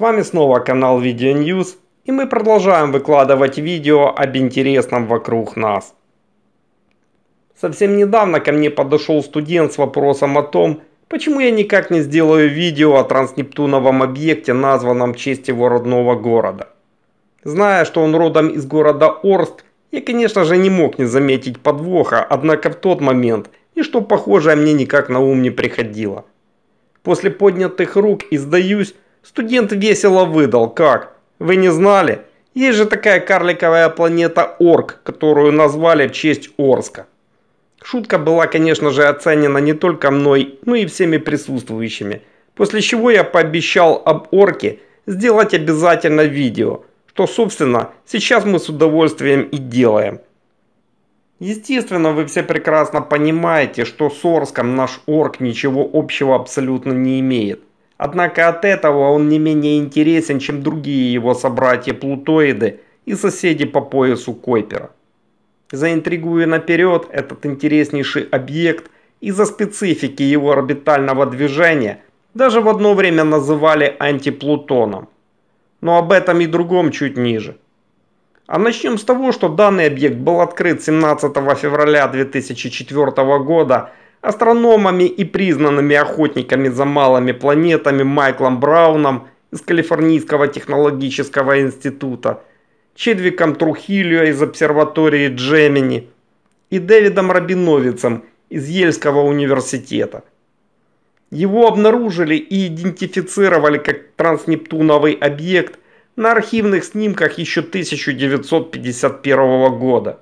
вами снова канал Видео Ньюс, и мы продолжаем выкладывать видео об интересном вокруг нас. Совсем недавно ко мне подошел студент с вопросом о том, почему я никак не сделаю видео о транснептуновом объекте, названном в честь его родного города. Зная, что он родом из города Орст, я, конечно же, не мог не заметить подвоха, однако в тот момент ничто похожее мне никак на ум не приходило. После поднятых рук и сдаюсь, Студент весело выдал, как? Вы не знали? Есть же такая карликовая планета Орк, которую назвали в честь Орска. Шутка была, конечно же, оценена не только мной, но и всеми присутствующими. После чего я пообещал об Орке сделать обязательно видео, что, собственно, сейчас мы с удовольствием и делаем. Естественно, вы все прекрасно понимаете, что с Орском наш Орк ничего общего абсолютно не имеет. Однако от этого он не менее интересен, чем другие его собратья-плутоиды и соседи по поясу Койпера. Заинтригуя наперед этот интереснейший объект из-за специфики его орбитального движения, даже в одно время называли антиплутоном. Но об этом и другом чуть ниже. А начнем с того, что данный объект был открыт 17 февраля 2004 года астрономами и признанными охотниками за малыми планетами Майклом Брауном из Калифорнийского технологического института, Чедвиком Трухильо из обсерватории Джемини и Дэвидом Рабиновицем из Ельского университета. Его обнаружили и идентифицировали как транснептуновый объект на архивных снимках еще 1951 года.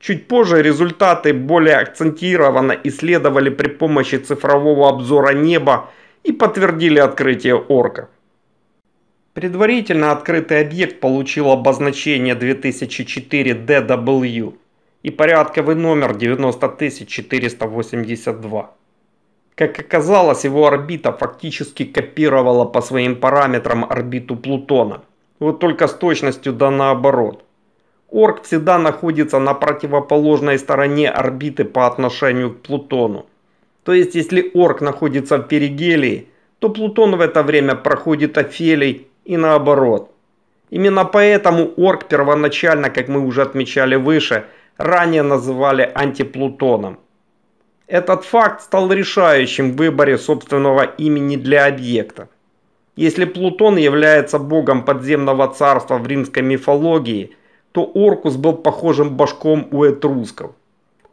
Чуть позже результаты более акцентированно исследовали при помощи цифрового обзора неба и подтвердили открытие Орка. Предварительно открытый объект получил обозначение 2004DW и порядковый номер 90482. Как оказалось, его орбита фактически копировала по своим параметрам орбиту Плутона. Вот только с точностью да наоборот – Орк всегда находится на противоположной стороне орбиты по отношению к Плутону. То есть, если Орк находится в перигелии, то Плутон в это время проходит Офелий и наоборот. Именно поэтому Орк первоначально, как мы уже отмечали выше, ранее называли антиплутоном. Этот факт стал решающим в выборе собственного имени для объекта. Если Плутон является богом подземного царства в римской мифологии – то Оркус был похожим башком у этрусков.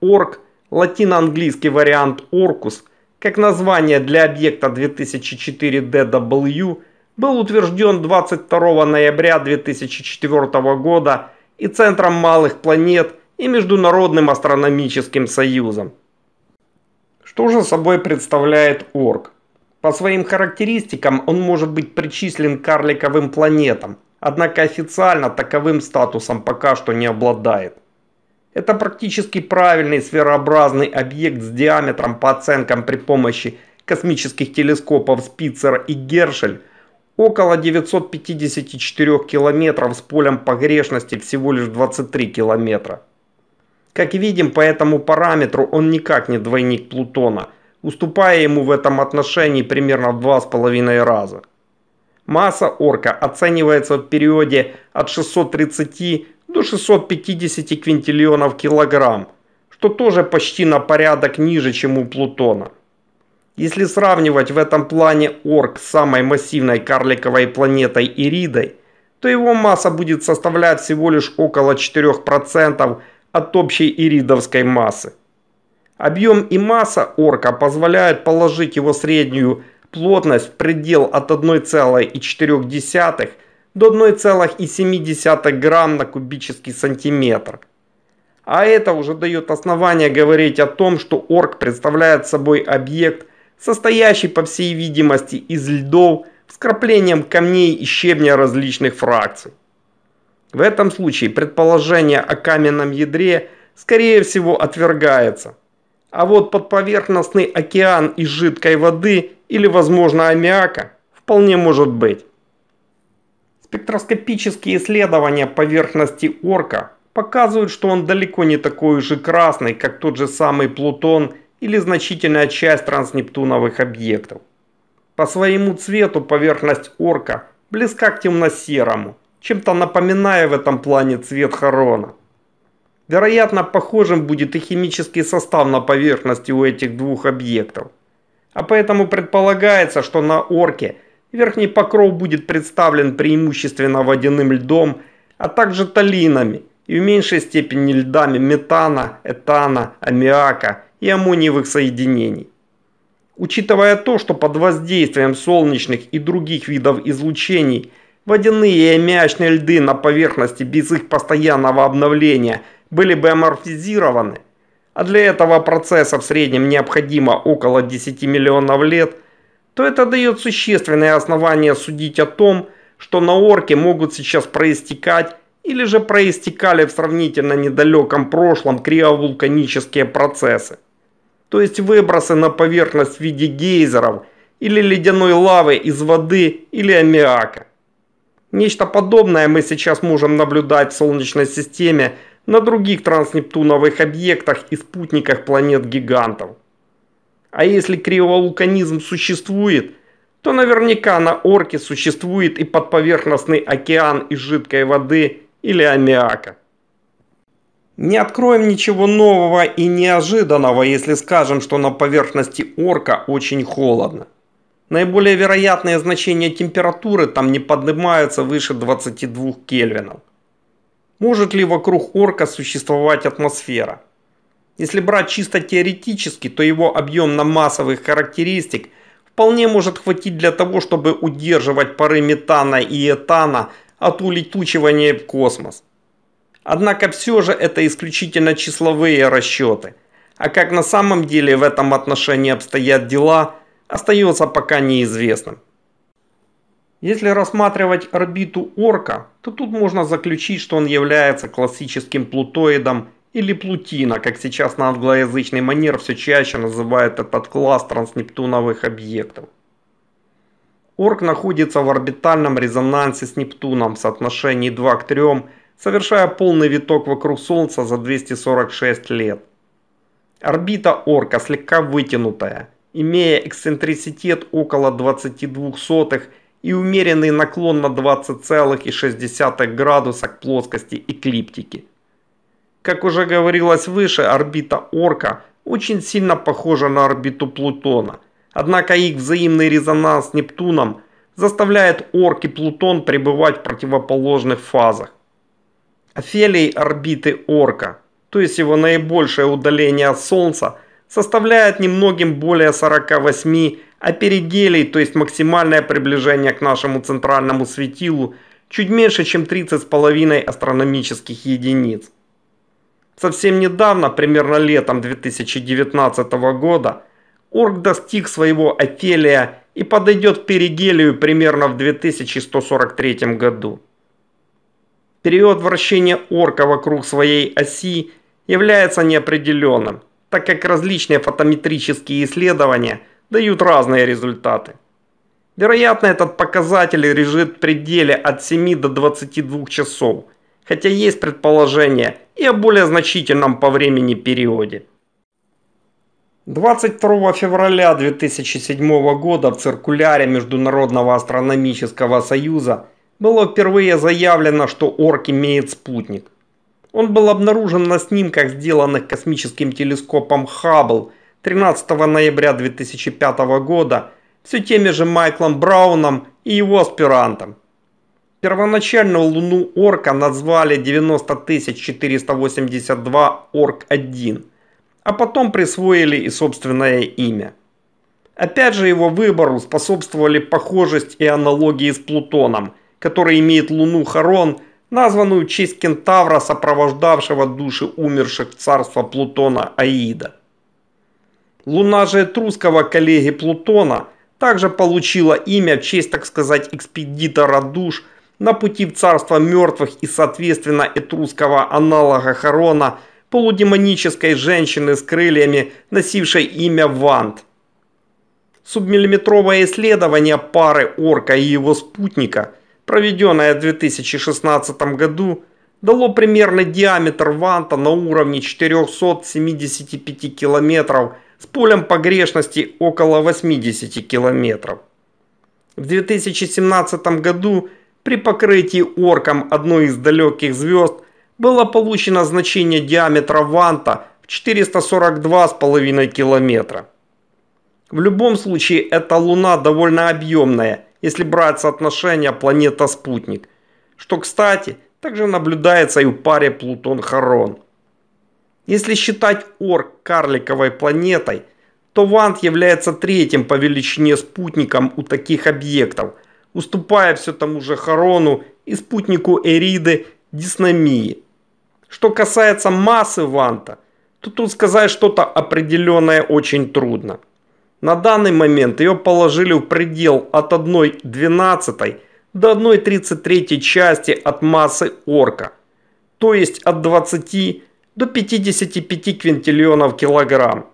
Орк, латиноанглийский вариант Оркус, как название для объекта 2004DW, был утвержден 22 ноября 2004 года и Центром малых планет и Международным астрономическим союзом. Что же собой представляет Орк? По своим характеристикам он может быть причислен к карликовым планетам, однако официально таковым статусом пока что не обладает. Это практически правильный сферообразный объект с диаметром по оценкам при помощи космических телескопов Спицера и Гершель около 954 километров с полем погрешности всего лишь 23 километра. Как видим, по этому параметру он никак не двойник Плутона, уступая ему в этом отношении примерно в 2,5 раза. Масса орка оценивается в периоде от 630 до 650 квинтиллионов килограмм, что тоже почти на порядок ниже, чем у Плутона. Если сравнивать в этом плане Орк с самой массивной карликовой планетой Иридой, то его масса будет составлять всего лишь около 4% от общей иридовской массы. Объем и масса Орка позволяют положить его среднюю плотность в предел от 1,4 до 1,7 грамм на кубический сантиметр. А это уже дает основание говорить о том, что орк представляет собой объект, состоящий по всей видимости из льдов с краплением камней и щебня различных фракций. В этом случае предположение о каменном ядре скорее всего отвергается – а вот подповерхностный океан из жидкой воды или, возможно, аммиака вполне может быть. Спектроскопические исследования поверхности Орка показывают, что он далеко не такой же красный, как тот же самый Плутон или значительная часть транснептуновых объектов. По своему цвету поверхность Орка близка к темно-серому, чем-то напоминая в этом плане цвет Харона. Вероятно, похожим будет и химический состав на поверхности у этих двух объектов. А поэтому предполагается, что на Орке верхний покров будет представлен преимущественно водяным льдом, а также талинами и в меньшей степени льдами метана, этана, аммиака и аммониевых соединений. Учитывая то, что под воздействием солнечных и других видов излучений водяные и аммиачные льды на поверхности без их постоянного обновления – были бы аморфизированы, а для этого процесса в среднем необходимо около 10 миллионов лет, то это дает существенное основание судить о том, что на орке могут сейчас проистекать или же проистекали в сравнительно недалеком прошлом криовулканические процессы. То есть выбросы на поверхность в виде гейзеров или ледяной лавы из воды или аммиака. Нечто подобное мы сейчас можем наблюдать в Солнечной системе на других транснептуновых объектах и спутниках планет-гигантов. А если криволуканизм существует, то наверняка на Орке существует и подповерхностный океан из жидкой воды или аммиака. Не откроем ничего нового и неожиданного, если скажем, что на поверхности Орка очень холодно. Наиболее вероятные значения температуры там не поднимаются выше 22 кельвинов. Может ли вокруг орка существовать атмосфера? Если брать чисто теоретически, то его объем на массовых характеристик вполне может хватить для того, чтобы удерживать пары метана и этана от улетучивания в космос. Однако все же это исключительно числовые расчеты. А как на самом деле в этом отношении обстоят дела, остается пока неизвестным. Если рассматривать орбиту Орка, то тут можно заключить, что он является классическим плутоидом или плутина, как сейчас на англоязычный манер все чаще называют этот класс транснептуновых объектов. Орк находится в орбитальном резонансе с Нептуном в соотношении 2 к 3, совершая полный виток вокруг Солнца за 246 лет. Орбита Орка слегка вытянутая, имея эксцентриситет около 22 сотых – и умеренный наклон на 20,6 градуса к плоскости эклиптики. Как уже говорилось выше, орбита Орка очень сильно похожа на орбиту Плутона, однако их взаимный резонанс с Нептуном заставляет Орк и Плутон пребывать в противоположных фазах. Афелий орбиты Орка, то есть его наибольшее удаление от Солнца, составляет немногим более 48 а Апперигелий, то есть максимальное приближение к нашему центральному светилу, чуть меньше, чем 30,5 астрономических единиц. Совсем недавно, примерно летом 2019 года, Орг достиг своего Офелия и подойдет к перигелию примерно в 2143 году. Период вращения Орка вокруг своей оси является неопределенным, так как различные фотометрические исследования – дают разные результаты. Вероятно, этот показатель лежит в пределе от 7 до 22 часов, хотя есть предположение и о более значительном по времени периоде. 22 февраля 2007 года в циркуляре Международного астрономического союза было впервые заявлено, что Орк имеет спутник. Он был обнаружен на снимках, сделанных космическим телескопом Хаббл 13 ноября 2005 года все теми же Майклом Брауном и его аспирантом. Первоначально Луну Орка назвали 90482 Орк-1, а потом присвоили и собственное имя. Опять же его выбору способствовали похожесть и аналогии с Плутоном, который имеет Луну Харон, названную в честь кентавра, сопровождавшего души умерших в царство Плутона Аида. Луна же этрусского коллеги Плутона также получила имя в честь, так сказать, экспедитора душ на пути в царство мертвых и, соответственно, этрусского аналога Харона, полудемонической женщины с крыльями, носившей имя Вант. Субмиллиметровое исследование пары Орка и его спутника, проведенное в 2016 году, дало примерный диаметр ванта на уровне 475 километров с полем погрешности около 80 километров. В 2017 году при покрытии орком одной из далеких звезд было получено значение диаметра ванта в 442,5 километра. В любом случае эта луна довольно объемная, если брать соотношение планета-спутник, что, кстати, также наблюдается и в паре Плутон-Харон – если считать Орк карликовой планетой, то Вант является третьим по величине спутником у таких объектов, уступая все тому же Харону и спутнику Эриды Дисномии. Что касается массы Ванта, то тут сказать что-то определенное очень трудно. На данный момент ее положили в предел от 1,12 до 1,33 части от массы орка, то есть от 20 до 55 квинтиллионов килограмм.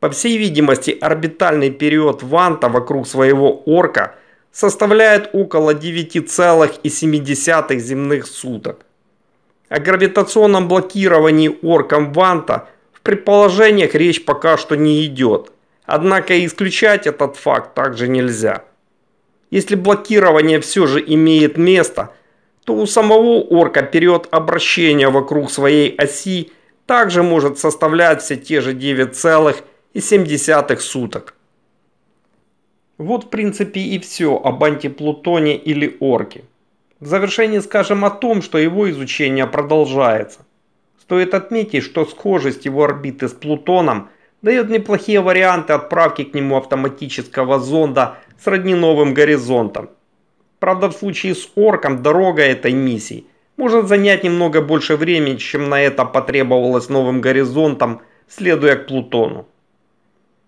По всей видимости, орбитальный период Ванта вокруг своего орка составляет около 9,7 земных суток. О гравитационном блокировании орком Ванта в предположениях речь пока что не идет. Однако исключать этот факт также нельзя. Если блокирование все же имеет место – то у самого орка период обращения вокруг своей оси также может составлять все те же 9,7 суток. Вот в принципе и все об антиплутоне или орке. В завершении скажем о том, что его изучение продолжается. Стоит отметить, что схожесть его орбиты с Плутоном дает неплохие варианты отправки к нему автоматического зонда сродни новым горизонтом Правда, в случае с орком дорога этой миссии может занять немного больше времени, чем на это потребовалось новым горизонтом, следуя к Плутону.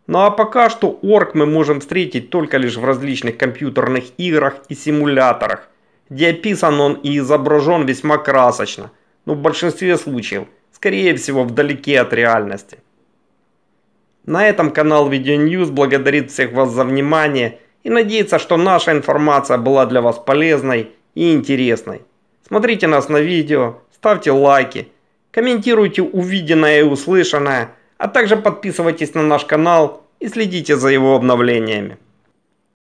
Ну а пока что орк мы можем встретить только лишь в различных компьютерных играх и симуляторах, где описан он и изображен весьма красочно, но ну, в большинстве случаев, скорее всего, вдалеке от реальности. На этом канал Видео Ньюс благодарит всех вас за внимание и надеяться, что наша информация была для вас полезной и интересной. Смотрите нас на видео, ставьте лайки, комментируйте увиденное и услышанное, а также подписывайтесь на наш канал и следите за его обновлениями.